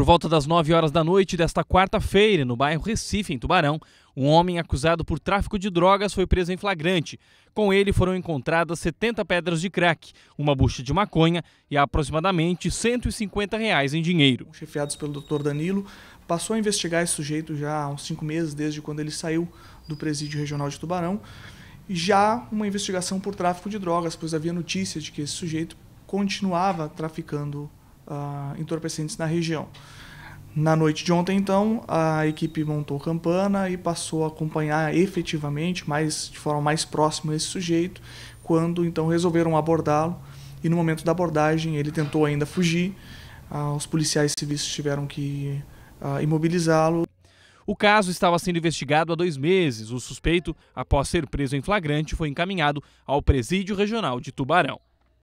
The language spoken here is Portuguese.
Por volta das 9 horas da noite desta quarta-feira, no bairro Recife, em Tubarão, um homem acusado por tráfico de drogas foi preso em flagrante. Com ele foram encontradas 70 pedras de crack, uma bucha de maconha e aproximadamente 150 reais em dinheiro. Chefiados pelo Dr. Danilo, passou a investigar esse sujeito já há uns cinco meses, desde quando ele saiu do presídio regional de Tubarão. Já uma investigação por tráfico de drogas, pois havia notícia de que esse sujeito continuava traficando uh, entorpecentes na região. Na noite de ontem, então, a equipe montou campana e passou a acompanhar efetivamente, mais, de forma mais próxima, esse sujeito, quando então resolveram abordá-lo. E no momento da abordagem, ele tentou ainda fugir. Uh, os policiais civis tiveram que uh, imobilizá-lo. O caso estava sendo investigado há dois meses. O suspeito, após ser preso em flagrante, foi encaminhado ao Presídio Regional de Tubarão.